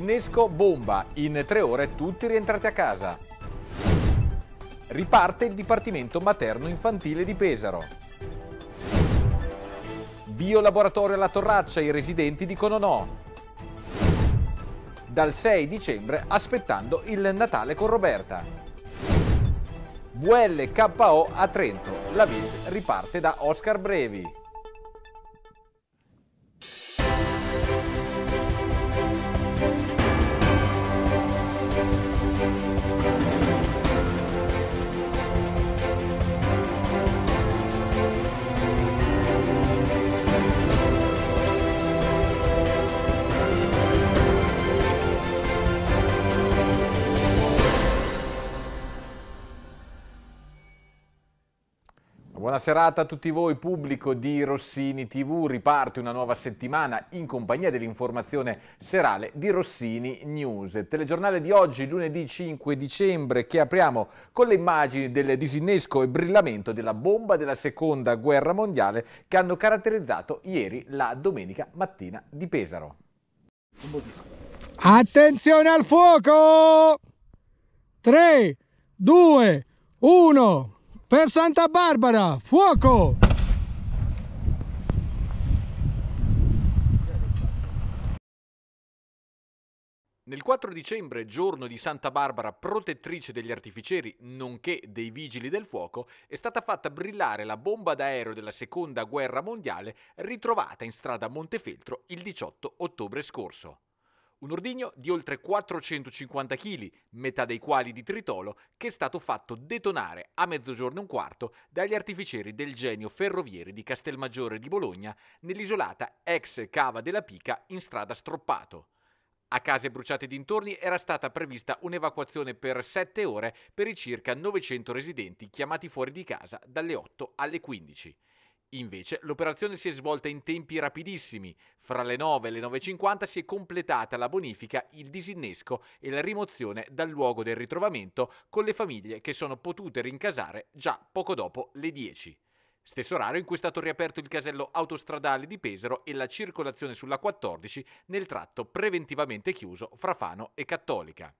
L'innesco bomba, in tre ore tutti rientrati a casa. Riparte il Dipartimento Materno Infantile di Pesaro. Biolaboratorio alla Torraccia, i residenti dicono no. Dal 6 dicembre aspettando il Natale con Roberta. VLKO a Trento, la VIS riparte da Oscar Brevi. Buona serata a tutti voi, pubblico di Rossini TV. Riparte una nuova settimana in compagnia dell'informazione serale di Rossini News. Telegiornale di oggi, lunedì 5 dicembre, che apriamo con le immagini del disinnesco e brillamento della bomba della seconda guerra mondiale che hanno caratterizzato ieri la domenica mattina di Pesaro. Attenzione al fuoco! 3, 2, 1... Per Santa Barbara, fuoco! Nel 4 dicembre, giorno di Santa Barbara, protettrice degli artificieri, nonché dei vigili del fuoco, è stata fatta brillare la bomba d'aereo della Seconda Guerra Mondiale ritrovata in strada a Montefeltro il 18 ottobre scorso. Un ordigno di oltre 450 kg, metà dei quali di tritolo, che è stato fatto detonare a mezzogiorno e un quarto dagli artificieri del genio ferrovieri di Castelmaggiore di Bologna nell'isolata ex Cava della Pica in strada Stroppato. A case bruciate dintorni era stata prevista un'evacuazione per 7 ore per i circa 900 residenti chiamati fuori di casa dalle 8 alle 15. Invece l'operazione si è svolta in tempi rapidissimi. Fra le 9 e le 9.50 si è completata la bonifica, il disinnesco e la rimozione dal luogo del ritrovamento con le famiglie che sono potute rincasare già poco dopo le 10. Stesso orario in cui è stato riaperto il casello autostradale di Pesaro e la circolazione sulla 14 nel tratto preventivamente chiuso fra Fano e Cattolica.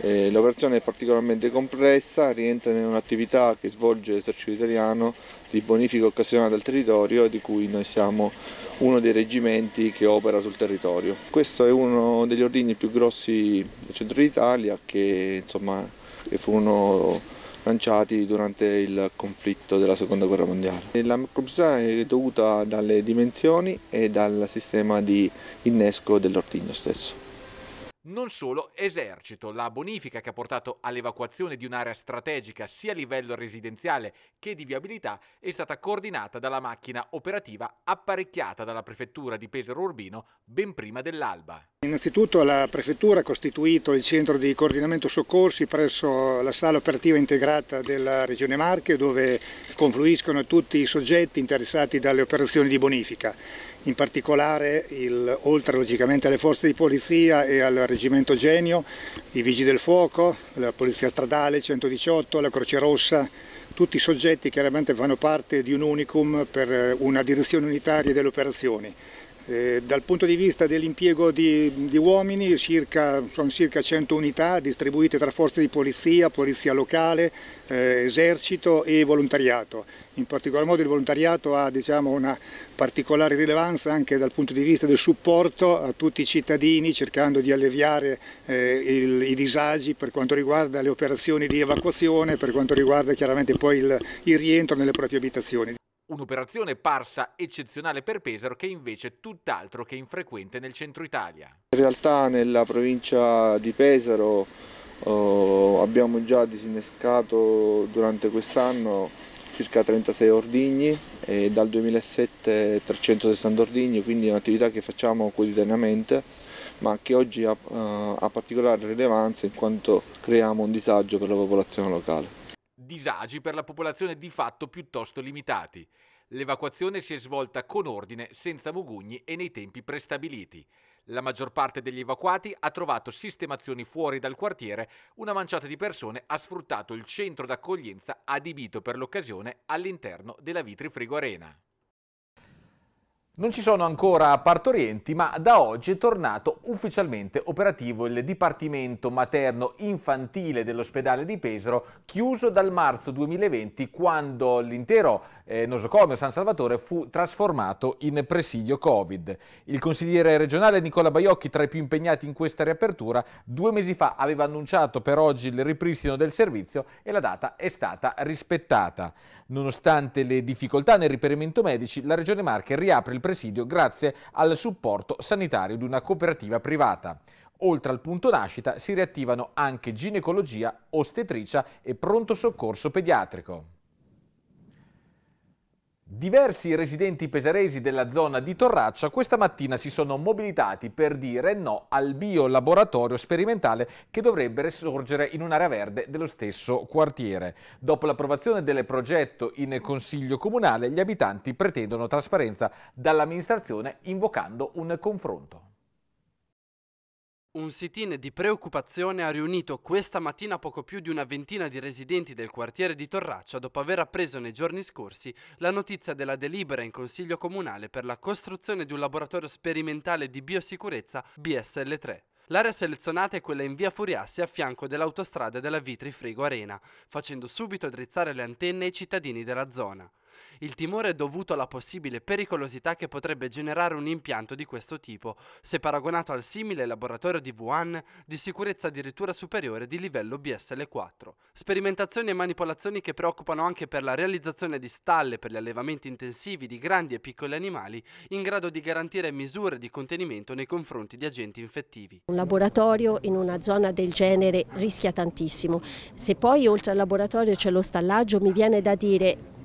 Eh, L'operazione è particolarmente complessa, rientra in un'attività che svolge l'esercito italiano di bonifica occasionale del territorio e di cui noi siamo uno dei reggimenti che opera sul territorio. Questo è uno degli ordini più grossi del centro d'Italia che insomma, furono lanciati durante il conflitto della seconda guerra mondiale. La complessità è dovuta dalle dimensioni e dal sistema di innesco dell'ortigno stesso. Non solo, esercito, la bonifica che ha portato all'evacuazione di un'area strategica sia a livello residenziale che di viabilità è stata coordinata dalla macchina operativa apparecchiata dalla prefettura di Pesaro Urbino ben prima dell'alba. Innanzitutto la prefettura ha costituito il centro di coordinamento soccorsi presso la sala operativa integrata della Regione Marche dove confluiscono tutti i soggetti interessati dalle operazioni di bonifica in particolare il, oltre logicamente alle forze di polizia e al reggimento Genio, i vigili del fuoco, la polizia stradale 118, la Croce Rossa, tutti i soggetti che chiaramente fanno parte di un unicum per eh, una direzione unitaria delle operazioni. Eh, dal punto di vista dell'impiego di, di, uomini circa, sono circa 100 unità distribuite tra forze di polizia, polizia locale, eh, esercito e volontariato. In particolar modo il volontariato ha diciamo, una particolare rilevanza anche dal punto di vista del supporto a tutti i cittadini cercando di alleviare eh, il, i disagi per quanto riguarda le operazioni di evacuazione, per quanto riguarda chiaramente poi il, il rientro nelle proprie abitazioni. Un'operazione parsa eccezionale per Pesaro che invece è tutt'altro che infrequente nel centro Italia. In realtà nella provincia di Pesaro eh, abbiamo già disinnescato durante quest'anno circa 36 ordigni e dal 2007 360 ordigni, quindi è un'attività che facciamo quotidianamente ma che oggi ha, eh, ha particolare rilevanza in quanto creiamo un disagio per la popolazione locale disagi per la popolazione di fatto piuttosto limitati. L'evacuazione si è svolta con ordine, senza mugugni e nei tempi prestabiliti. La maggior parte degli evacuati ha trovato sistemazioni fuori dal quartiere, una manciata di persone ha sfruttato il centro d'accoglienza adibito per l'occasione all'interno della Vitri Frigo Arena. Non ci sono ancora partorienti, ma da oggi è tornato ufficialmente operativo il Dipartimento Materno Infantile dell'ospedale di Pesaro, chiuso dal marzo 2020 quando l'intero eh, nosocomio San Salvatore fu trasformato in presidio Covid. Il consigliere regionale Nicola Baiocchi, tra i più impegnati in questa riapertura, due mesi fa aveva annunciato per oggi il ripristino del servizio e la data è stata rispettata. Nonostante le difficoltà nel riperimento medici, la Regione Marche riapre il presidio grazie al supporto sanitario di una cooperativa privata. Oltre al punto nascita si riattivano anche ginecologia, ostetricia e pronto soccorso pediatrico. Diversi residenti pesaresi della zona di Torraccia questa mattina si sono mobilitati per dire no al biolaboratorio sperimentale che dovrebbe sorgere in un'area verde dello stesso quartiere. Dopo l'approvazione del progetto in Consiglio Comunale, gli abitanti pretendono trasparenza dall'amministrazione invocando un confronto. Un sit-in di preoccupazione ha riunito questa mattina poco più di una ventina di residenti del quartiere di Torraccia dopo aver appreso nei giorni scorsi la notizia della delibera in Consiglio Comunale per la costruzione di un laboratorio sperimentale di biosicurezza BSL3. L'area selezionata è quella in via Furiassi a fianco dell'autostrada della Vitri Frigo Arena, facendo subito drizzare le antenne ai cittadini della zona. Il timore è dovuto alla possibile pericolosità che potrebbe generare un impianto di questo tipo, se paragonato al simile laboratorio di Wuhan di sicurezza addirittura superiore di livello BSL4. Sperimentazioni e manipolazioni che preoccupano anche per la realizzazione di stalle per gli allevamenti intensivi di grandi e piccoli animali in grado di garantire misure di contenimento nei confronti di agenti infettivi. Un laboratorio in una zona del genere rischia tantissimo. Se poi oltre al laboratorio c'è lo stallaggio mi viene da dire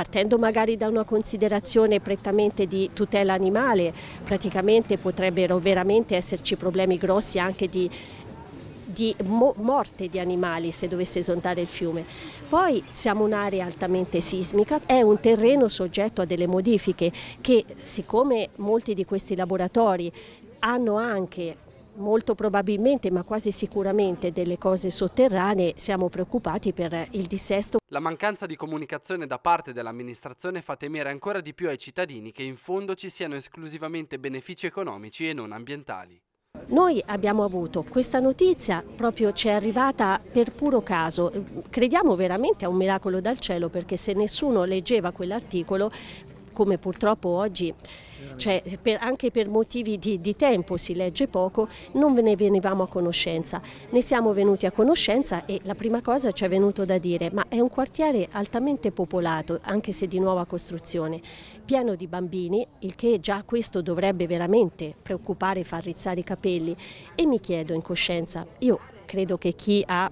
partendo magari da una considerazione prettamente di tutela animale, praticamente potrebbero veramente esserci problemi grossi anche di di morte di animali se dovesse esondare il fiume. Poi siamo un'area altamente sismica, è un terreno soggetto a delle modifiche che siccome molti di questi laboratori hanno anche molto probabilmente ma quasi sicuramente delle cose sotterranee siamo preoccupati per il dissesto. La mancanza di comunicazione da parte dell'amministrazione fa temere ancora di più ai cittadini che in fondo ci siano esclusivamente benefici economici e non ambientali. Noi abbiamo avuto questa notizia, proprio ci è arrivata per puro caso, crediamo veramente a un miracolo dal cielo perché se nessuno leggeva quell'articolo come purtroppo oggi, cioè per, anche per motivi di, di, tempo si legge poco, non ve ne venivamo a conoscenza. Ne siamo venuti a conoscenza e la prima cosa ci è venuto da dire, ma è un quartiere altamente popolato, anche se di nuova costruzione, pieno di bambini, il che già questo dovrebbe veramente preoccupare e far rizzare i capelli. E mi chiedo in coscienza, io credo che chi ha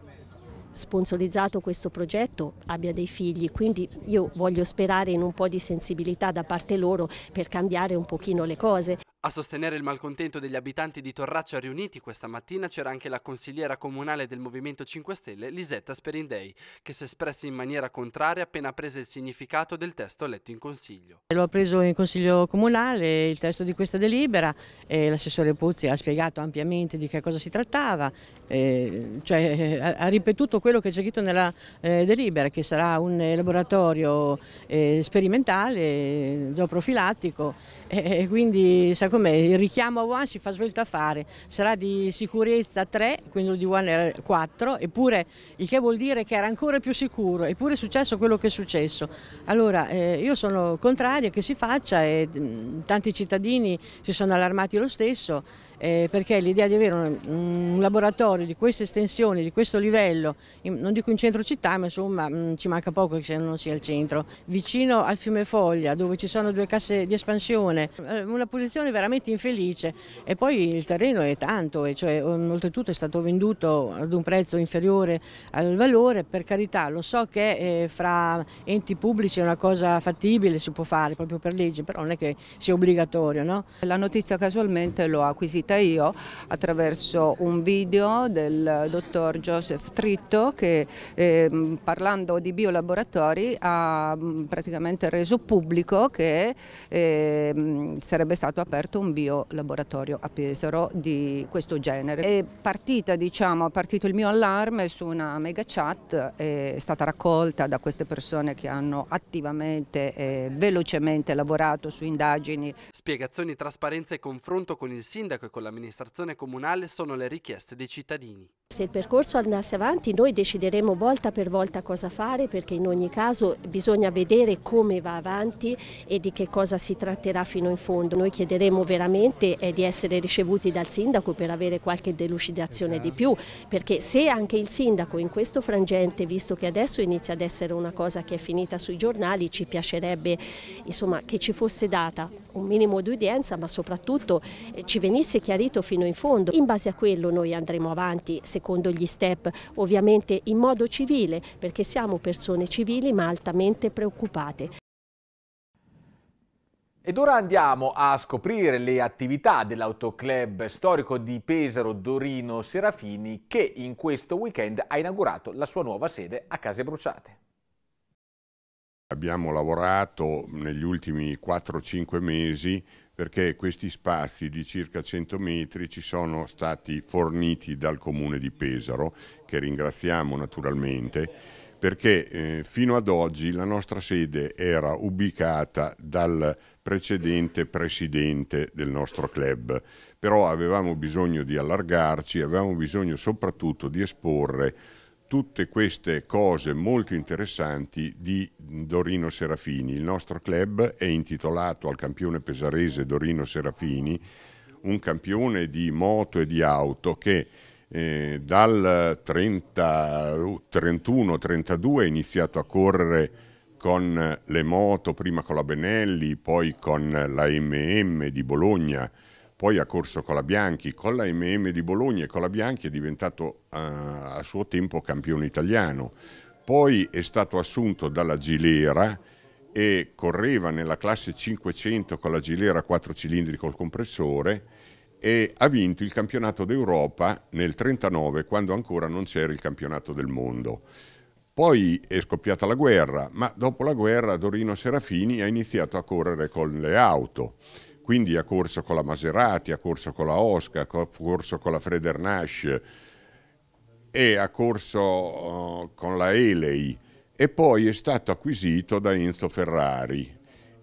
sponsorizzato questo progetto abbia dei figli, quindi io voglio sperare in un po' di sensibilità da parte loro per cambiare un pochino le cose. A sostenere il malcontento degli abitanti di Torraccia riuniti questa mattina c'era anche la consigliera comunale del Movimento 5 Stelle, Lisetta Sperindei, che si è espressa in maniera contraria appena prese il significato del testo letto in consiglio. L'ho preso in consiglio comunale il testo di questa delibera e l'assessore Puzzi ha spiegato ampiamente di che cosa si trattava, cioè ha ripetuto quello che c'è scritto nella eh, delibera, che sarà un laboratorio eh, sperimentale, eh, zooprofilattico e quindi sa com'è, il richiamo a One si fa svelto a fare, sarà di sicurezza 3, quindi quello di One era 4, eppure il che vuol dire che era ancora più sicuro, eppure è successo quello che è successo. Allora eh, io sono contraria che si faccia e mh, mm, tanti cittadini si sono allarmati lo stesso eh, perché l'idea di avere un, un, laboratorio di queste estensioni, di questo livello, in, non dico in centro città, ma insomma mh, mm, ci manca poco che non sia il centro, vicino al fiume Foglia dove ci sono due casse di espansione, eh, una posizione veramente infelice e poi il terreno è tanto, e cioè, oltretutto è stato venduto ad un prezzo inferiore al valore, per carità lo so che eh, fra enti pubblici è una cosa fattibile, si può fare proprio per legge, però non è che sia obbligatorio. No? La notizia casualmente l'ho acquisita sentita io attraverso un video del dottor Joseph Tritto che eh, parlando di biolaboratori ha mm, praticamente reso pubblico che eh, sarebbe stato aperto un biolaboratorio a Pesaro di questo genere. È partita, diciamo, è partito il mio allarme su una mega chat, è stata raccolta da queste persone che hanno attivamente e velocemente lavorato su indagini. Spiegazioni, trasparenza e confronto con il sindaco e con l'amministrazione comunale sono le richieste dei cittadini. Se il percorso andasse avanti noi decideremo volta per volta cosa fare perché in ogni caso bisogna vedere come va avanti e di che cosa si tratterà fino in fondo. Noi chiederemo veramente eh, di essere ricevuti dal sindaco per avere qualche delucidazione di più perché se anche il sindaco in questo frangente, visto che adesso inizia ad essere una cosa che è finita sui giornali, ci piacerebbe insomma, che ci fosse data un minimo di udienza ma soprattutto eh, ci venisse chiarito fino in fondo. In base a quello noi andremo avanti secondo gli step, ovviamente in modo civile, perché siamo persone civili ma altamente preoccupate. Ed ora andiamo a scoprire le attività dell'autoclub storico di Pesaro Dorino Serafini che in questo weekend ha inaugurato la sua nuova sede a Case Bruciate. Abbiamo lavorato negli ultimi 4-5 mesi perché questi spazi di circa 100 metri ci sono stati forniti dal comune di Pesaro, che ringraziamo naturalmente, perché eh, fino ad oggi la nostra sede era ubicata dal precedente presidente del nostro club, però avevamo bisogno di allargarci, avevamo bisogno soprattutto di esporre tutte queste cose molto interessanti di Dorino Serafini. Il nostro club è intitolato al campione pesarese Dorino Serafini, un campione di moto e di auto che eh, dal 31-32 ha uh, iniziato a correre con le moto, prima con la Benelli, poi con la MM di Bologna, poi ha corso con la Bianchi, con la MM di Bologna e con la Bianchi è diventato eh, a suo tempo campione italiano, poi è stato assunto dalla Gilera e correva nella classe 500 con la Gilera 4 cilindri col compressore e ha vinto il campionato d'Europa nel 1939 quando ancora non c'era il campionato del mondo. Poi è scoppiata la guerra, ma dopo la guerra Dorino Serafini ha iniziato a correre con le auto quindi ha corso con la Maserati, ha corso con la Oscar, ha corso con la Fredernash e ha corso eh, con la Elei e poi è stato acquisito da Enzo Ferrari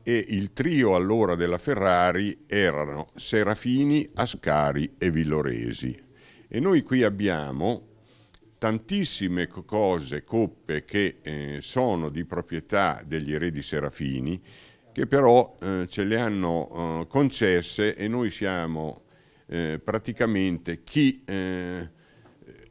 e il trio allora della Ferrari erano Serafini, Ascari e Villoresi. E noi qui abbiamo tantissime cose, coppe che eh, sono di proprietà degli eredi Serafini, che però eh, ce le hanno eh, concesse e noi siamo eh, praticamente chi eh,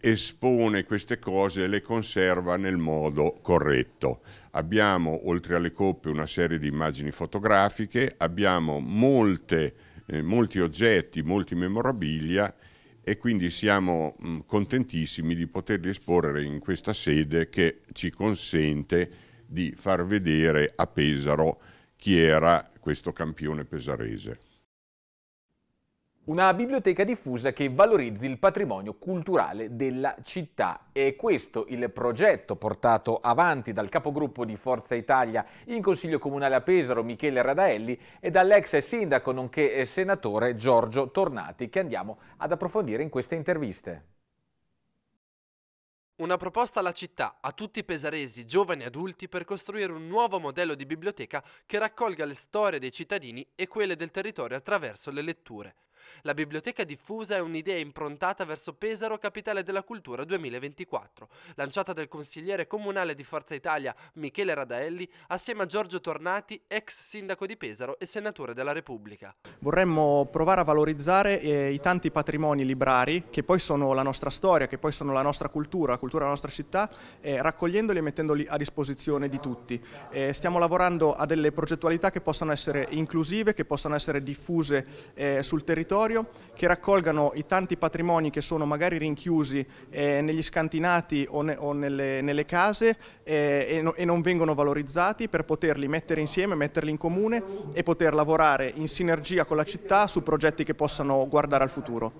espone queste cose e le conserva nel modo corretto. Abbiamo oltre alle coppe una serie di immagini fotografiche, abbiamo molte, eh, molti oggetti, molti memorabilia e quindi siamo mh, mm, contentissimi di poterli esporre in questa sede che ci consente di far vedere a Pesaro chi era questo campione pesarese. Una biblioteca diffusa che valorizzi il patrimonio culturale della città. E' questo il progetto portato avanti dal capogruppo di Forza Italia in Consiglio Comunale a Pesaro, Michele Radaelli, e dall'ex sindaco nonché senatore Giorgio Tornati, che andiamo ad approfondire in queste interviste. Una proposta alla città, a tutti i pesaresi, giovani e adulti, per costruire un nuovo modello di biblioteca che raccolga le storie dei cittadini e quelle del territorio attraverso le letture. La biblioteca diffusa è un'idea improntata verso Pesaro, capitale della cultura 2024, lanciata dal consigliere comunale di Forza Italia Michele Radaelli assieme a Giorgio Tornati, ex sindaco di Pesaro e senatore della Repubblica. Vorremmo provare a valorizzare eh, i tanti patrimoni librari che poi sono la nostra storia, che poi sono la nostra cultura, la cultura della nostra città, eh, raccogliendoli e mettendoli a disposizione di tutti. Eh, stiamo lavorando a delle progettualità che possano essere inclusive, che possano essere diffuse eh, sul territorio territorio, che raccolgano i tanti patrimoni che sono magari rinchiusi eh, negli scantinati o, ne, o nelle, nelle, case eh, e, no, e, non vengono valorizzati per poterli mettere insieme, metterli in comune e poter lavorare in sinergia con la città su progetti che possano guardare al futuro.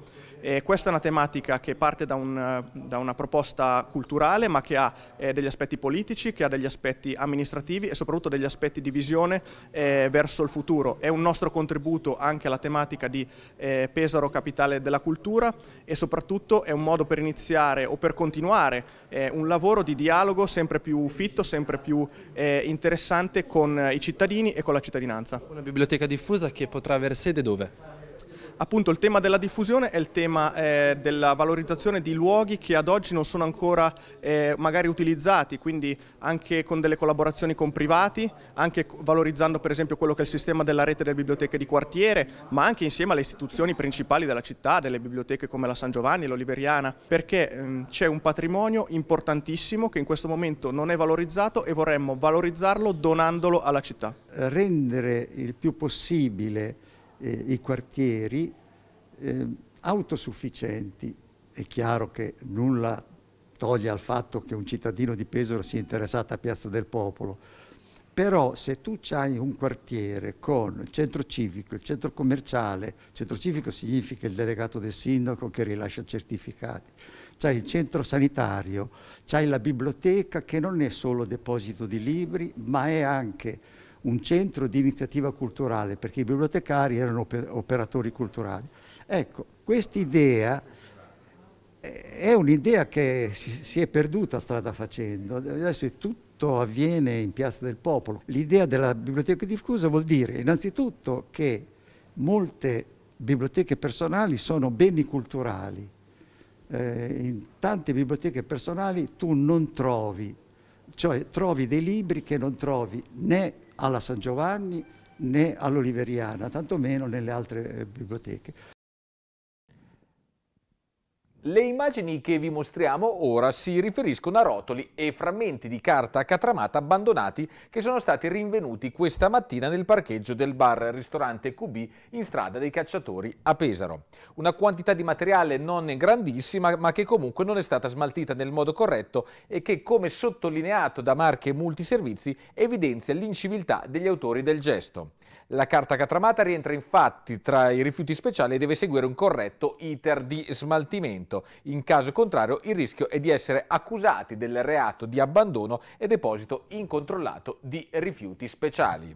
E questa è una tematica che parte da, un, da una proposta culturale ma che ha eh, degli aspetti politici, che ha degli aspetti amministrativi e soprattutto degli aspetti di visione eh, verso il futuro. È un nostro contributo anche alla tematica di eh, Pesaro capitale della cultura e soprattutto è un modo per iniziare o per continuare eh, un lavoro di dialogo sempre più fitto, sempre più eh, interessante con i cittadini e con la cittadinanza. Una biblioteca diffusa che potrà avere sede dove? Appunto il tema della diffusione è il tema eh, della valorizzazione di luoghi che ad oggi non sono ancora eh, magari utilizzati, quindi anche con delle collaborazioni con privati, anche valorizzando per esempio quello che è il sistema della rete delle biblioteche di quartiere, ma anche insieme alle istituzioni principali della città, delle biblioteche come la San Giovanni, l'Oliveriana, perché ehm, c'è un patrimonio importantissimo che in questo momento non è valorizzato e vorremmo valorizzarlo donandolo alla città. Rendere il più possibile eh, i quartieri eh, autosufficienti. È chiaro che nulla toglie al fatto che un cittadino di Pesaro sia interessato a Piazza del Popolo, però se tu hai un quartiere con il centro civico, il centro commerciale, il centro civico significa il delegato del sindaco che rilascia certificati, c'hai il centro sanitario, c'hai la biblioteca che non è solo deposito di libri, ma è anche un centro di iniziativa culturale, perché i bibliotecari erano operatori culturali. Ecco, quest'idea eh, è un'idea che si è perduta strada facendo, adesso tutto avviene in Piazza del Popolo. L'idea della biblioteca diffusa vuol dire innanzitutto che molte biblioteche personali sono beni culturali. Eh, in tante biblioteche personali tu non trovi, cioè trovi dei libri che non trovi né alla San Giovanni né all'Oliveriana, tantomeno nelle altre eh, biblioteche. Le immagini che vi mostriamo ora si riferiscono a rotoli e frammenti di carta catramata abbandonati che sono stati rinvenuti questa mattina nel parcheggio del bar-ristorante QB in strada dei cacciatori a Pesaro. Una quantità di materiale non grandissima ma che comunque non è stata smaltita nel modo corretto e che, come sottolineato da marche multiservizi, evidenzia l'inciviltà degli autori del gesto. La carta catramata rientra infatti tra i rifiuti speciali e deve seguire un corretto iter di smaltimento. In caso contrario il rischio è di essere accusati del reato di abbandono e deposito incontrollato di rifiuti speciali.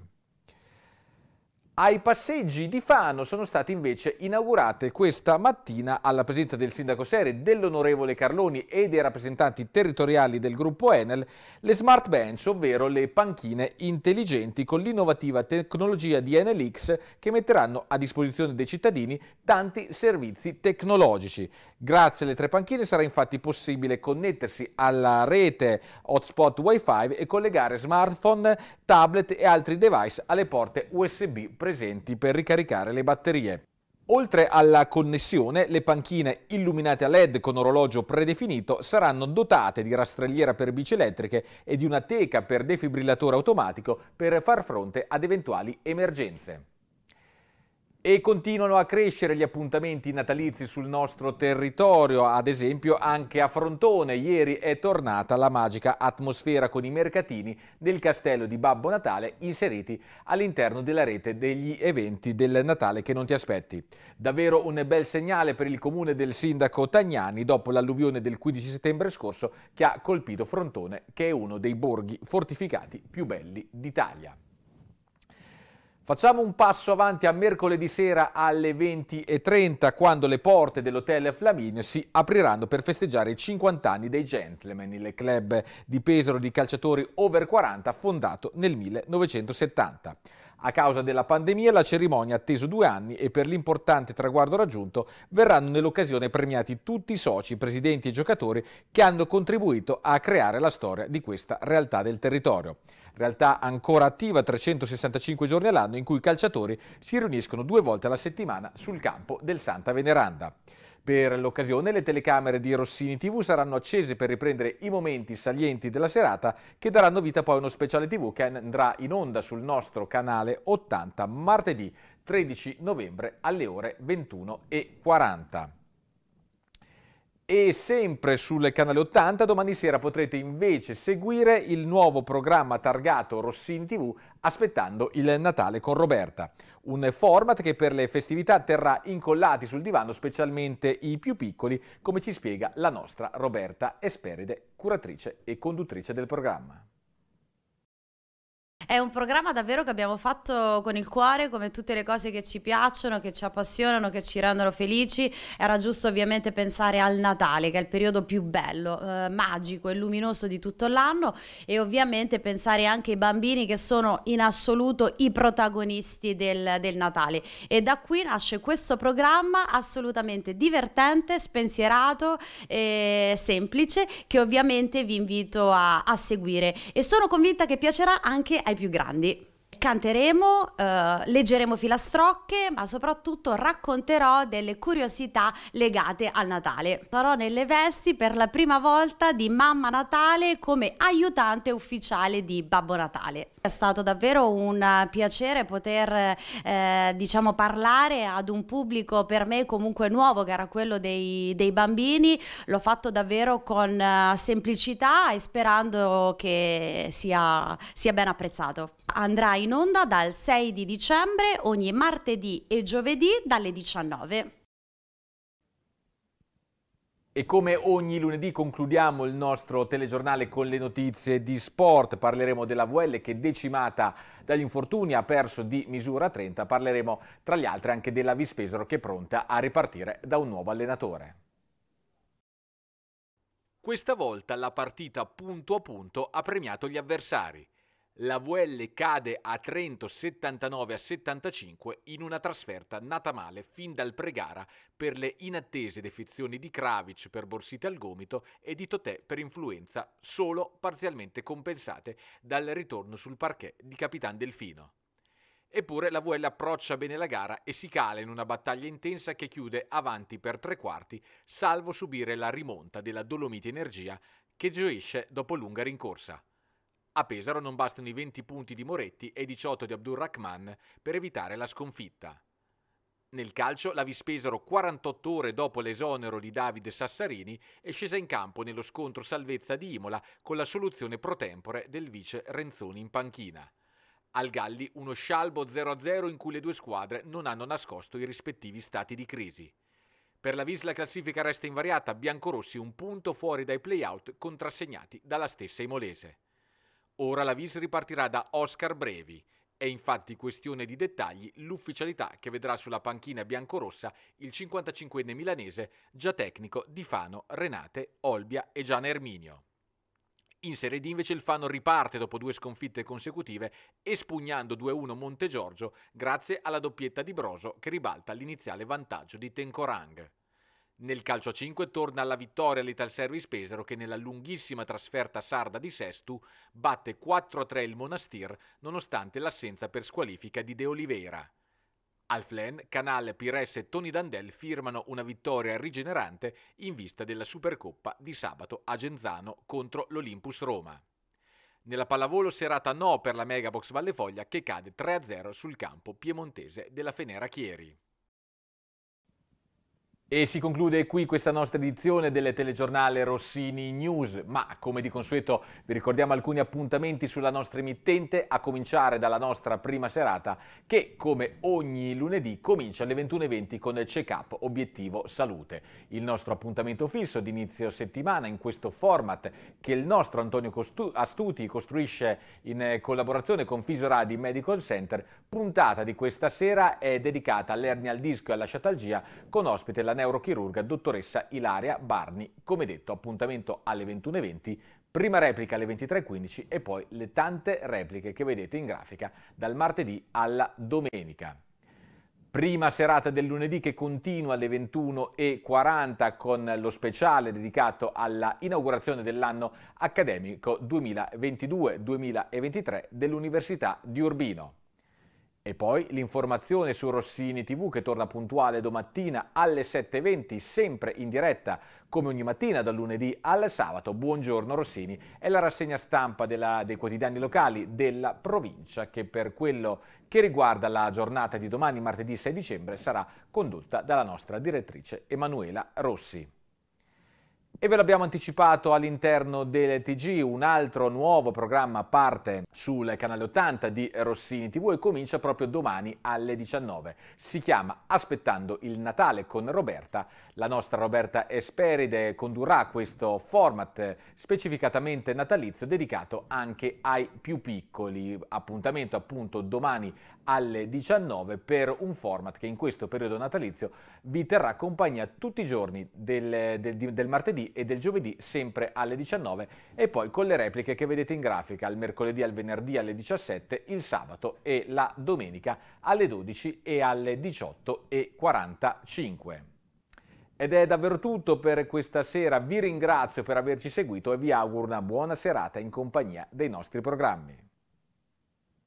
Ai passeggi di Fano sono state invece inaugurate questa mattina alla presenza del sindaco Sere, dell'onorevole Carloni e dei rappresentanti territoriali del gruppo Enel le smart bench, ovvero le panchine intelligenti con l'innovativa tecnologia di Enel X che metteranno a disposizione dei cittadini tanti servizi tecnologici. Grazie alle tre panchine sarà infatti possibile connettersi alla rete hotspot wifi e collegare smartphone, tablet e altri device alle porte USB presenti per ricaricare le batterie. Oltre alla connessione, le panchine illuminate a LED con orologio predefinito saranno dotate di rastrelliera per bici elettriche e di una teca per defibrillatore automatico per far fronte ad eventuali emergenze. E continuano a crescere gli appuntamenti natalizi sul nostro territorio, ad esempio anche a Frontone. Ieri è tornata la magica atmosfera con i mercatini del castello di Babbo Natale inseriti all'interno della rete degli eventi del Natale che non ti aspetti. Davvero un bel segnale per il comune del sindaco Tagnani dopo l'alluvione del 15 settembre scorso che ha colpito Frontone, che è uno dei borghi fortificati più belli d'Italia. Facciamo un passo avanti a mercoledì sera alle 20.30 quando le porte dell'hotel Flaminio si apriranno per festeggiare i 50 anni dei Gentlemen, il club di Pesaro di calciatori over 40 fondato nel 1970. A causa della pandemia la cerimonia ha atteso due anni e per l'importante traguardo raggiunto verranno nell'occasione premiati tutti i soci, presidenti e giocatori che hanno contribuito a creare la storia di questa realtà del territorio. Realtà ancora attiva 365 giorni all'anno in cui i calciatori si riuniscono due volte alla settimana sul campo del Santa Veneranda. Per l'occasione le telecamere di Rossini TV saranno accese per riprendere i momenti salienti della serata che daranno vita poi a uno speciale TV che andrà in onda sul nostro canale 80 martedì 13 novembre alle ore 21.40. E sempre sul canale 80 domani sera potrete invece seguire il nuovo programma targato Rossin TV aspettando il Natale con Roberta. Un format che per le festività terrà incollati sul divano specialmente i più piccoli, come ci spiega la nostra Roberta Esperide, curatrice e conduttrice del programma. È un programma davvero che abbiamo fatto con il cuore, come tutte le cose che ci piacciono, che ci appassionano, che ci rendono felici. Era giusto ovviamente pensare al Natale, che è il periodo più bello, eh, magico e luminoso di tutto l'anno e ovviamente pensare anche ai bambini che sono in assoluto i protagonisti del, del Natale. E da qui nasce questo programma assolutamente divertente, spensierato e semplice che ovviamente vi invito a, a seguire e sono convinta che piacerà anche ai più grandi Canteremo, eh, leggeremo filastrocche, ma soprattutto racconterò delle curiosità legate al Natale. Sarò nelle vesti per la prima volta di Mamma Natale come aiutante ufficiale di Babbo Natale. È stato davvero un piacere poter eh, diciamo parlare ad un pubblico per me comunque nuovo che era quello dei, dei bambini. L'ho fatto davvero con eh, semplicità e sperando che sia, sia ben apprezzato. Andrà in in onda dal 6 di dicembre ogni martedì e giovedì dalle 19. E come ogni lunedì concludiamo il nostro telegiornale con le notizie di sport. Parleremo della VL che decimata dagli infortuni, ha perso di misura 30. Parleremo tra gli altri anche della Vispesero che è pronta a ripartire da un nuovo allenatore. Questa volta la partita punto a punto ha premiato gli avversari la VL cade a Trento 79 a 75 in una trasferta nata male fin dal pre-gara per le inattese defezioni di Kravic per borsite al gomito e di Totè per influenza solo parzialmente compensate dal ritorno sul parquet di Capitan Delfino. Eppure la VL approccia bene la gara e si cala in una battaglia intensa che chiude avanti per tre quarti, salvo subire la rimonta della Dolomiti Energia che gioisce dopo lunga rincorsa. A Pesaro non bastano i 20 punti di Moretti e i 18 di Abdurrahman per evitare la sconfitta. Nel calcio, la Vispesaro 48 ore dopo l'esonero di Davide Sassarini è scesa in campo nello scontro salvezza di Imola con la soluzione pro tempore del vice Renzoni in panchina. Al Galli uno scialbo 0-0 in cui le due squadre non hanno nascosto i rispettivi stati di crisi. Per la Vis la classifica resta invariata, biancorossi un punto fuori dai playout contrassegnati dalla stessa Imolese. Ora la Vis ripartirà da Oscar Brevi. È infatti questione di dettagli l'ufficialità che vedrà sulla panchina biancorossa il 55enne milanese, già tecnico di Fano, Renate, Olbia e Gian Erminio. In Serie D invece il Fano riparte dopo due sconfitte consecutive, espugnando 2-1 Montegiorgio grazie alla doppietta di Broso che ribalta l'iniziale vantaggio di Tencorang. Nel calcio a 5 torna alla vittoria l'Ital Service Pesaro che nella lunghissima trasferta sarda di Sestu batte 4-3 il Monastir nonostante l'assenza per squalifica di De Oliveira. Al Flen, Canale, Pires e Tony Dandel firmano una vittoria rigenerante in vista della Supercoppa di sabato a Genzano contro l'Olympus Roma. Nella pallavolo serata no per la Megabox Vallefoglia che cade 3-0 sul campo piemontese della Fenera Chieri. E si conclude qui questa nostra edizione del telegiornale Rossini News, ma come di consueto vi ricordiamo alcuni appuntamenti sulla nostra emittente, a cominciare dalla nostra prima serata che come ogni lunedì comincia alle 21.20 con il check-up obiettivo salute. Il nostro appuntamento fisso di inizio settimana in questo format che il nostro Antonio Costu Astuti costruisce in collaborazione con Fisoradi Medical Center, puntata di questa sera è dedicata all'ernia al disco e alla sciatalgia con ospite la neurochirurga dottoressa Ilaria Barni. Come detto, appuntamento alle 21.20, prima replica alle 23.15 e poi le tante repliche che vedete in grafica dal martedì alla domenica. Prima serata del lunedì che continua alle 21.40 con lo speciale dedicato alla inaugurazione dell'anno accademico 2022-2023 dell'Università di Urbino. E poi l'informazione su Rossini TV che torna puntuale domattina alle 7.20, sempre in diretta come ogni mattina dal lunedì al sabato. Buongiorno Rossini, è la rassegna stampa della, dei quotidiani locali della provincia che per quello che riguarda la giornata di domani, martedì 6 dicembre, sarà condotta dalla nostra direttrice Emanuela Rossi. E ve l'abbiamo anticipato all'interno del TG, un altro nuovo programma parte sul canale 80 di Rossini TV e comincia proprio domani alle 19. Si chiama Aspettando il Natale con Roberta. La nostra Roberta Esperide condurrà questo format specificatamente natalizio dedicato anche ai più piccoli. Appuntamento appunto domani alle 19 per un format che in questo periodo natalizio vi terrà compagnia tutti i giorni del, del, del, martedì e del giovedì sempre alle 19 e poi con le repliche che vedete in grafica al mercoledì al venerdì alle 17, il sabato e la domenica alle 12 e alle 18.45. Ed è davvero tutto per questa sera, vi ringrazio per averci seguito e vi auguro una buona serata in compagnia dei nostri programmi.